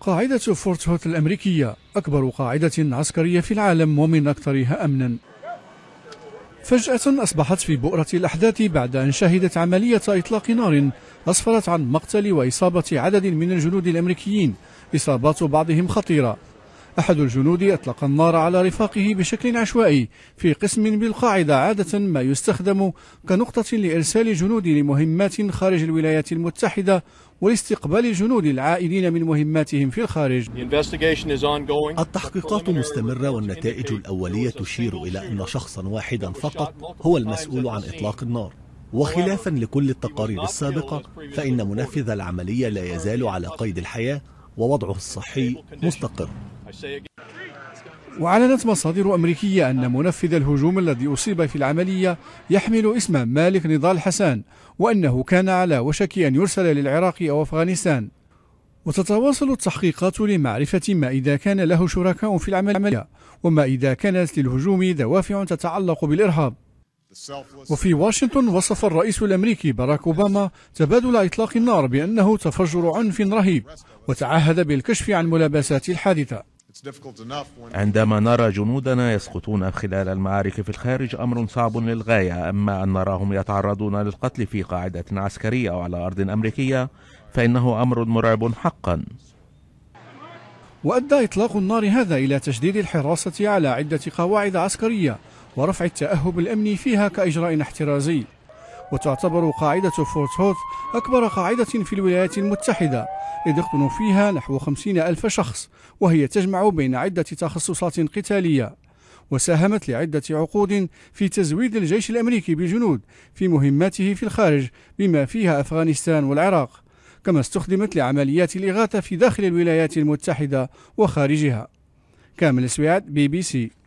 قاعدة فورت هوت الأمريكية أكبر قاعدة عسكرية في العالم ومن أكثرها أمنا فجأة أصبحت في بؤرة الأحداث بعد أن شهدت عملية إطلاق نار أسفرت عن مقتل وإصابة عدد من الجنود الأمريكيين إصابات بعضهم خطيرة أحد الجنود أطلق النار على رفاقه بشكل عشوائي في قسم بالقاعدة عادة ما يستخدم كنقطة لإرسال جنود لمهمات خارج الولايات المتحدة ولاستقبال الجنود العائدين من مهماتهم في الخارج التحقيقات مستمرة والنتائج الأولية تشير إلى أن شخصا واحدا فقط هو المسؤول عن إطلاق النار وخلافا لكل التقارير السابقة فإن منفذ العملية لا يزال على قيد الحياة ووضعه الصحي مستقر وأعلنت مصادر أمريكية أن منفذ الهجوم الذي أصيب في العملية يحمل اسم مالك نضال حسان وأنه كان على وشك أن يرسل للعراق أو أفغانستان وتتواصل التحقيقات لمعرفة ما إذا كان له شركاء في العملية وما إذا كانت للهجوم دوافع تتعلق بالإرهاب وفي واشنطن وصف الرئيس الأمريكي باراك أوباما تبادل إطلاق النار بأنه تفجر عنف رهيب وتعهد بالكشف عن ملابسات الحادثة عندما نرى جنودنا يسقطون خلال المعارك في الخارج أمر صعب للغاية أما أن نراهم يتعرضون للقتل في قاعدة عسكرية أو على أرض أمريكية فإنه أمر مرعب حقا وأدى إطلاق النار هذا إلى تشديد الحراسة على عدة قواعد عسكرية ورفع التأهب الأمني فيها كإجراء احترازي وتعتبر قاعدة فورت هوث أكبر قاعدة في الولايات المتحدة إذ يقطن فيها نحو خمسين ألف شخص وهي تجمع بين عدة تخصصات قتالية وساهمت لعدة عقود في تزويد الجيش الأمريكي بجنود في مهماته في الخارج بما فيها أفغانستان والعراق كما استخدمت لعمليات الإغاثة في داخل الولايات المتحدة وخارجها كامل سويعد بي بي سي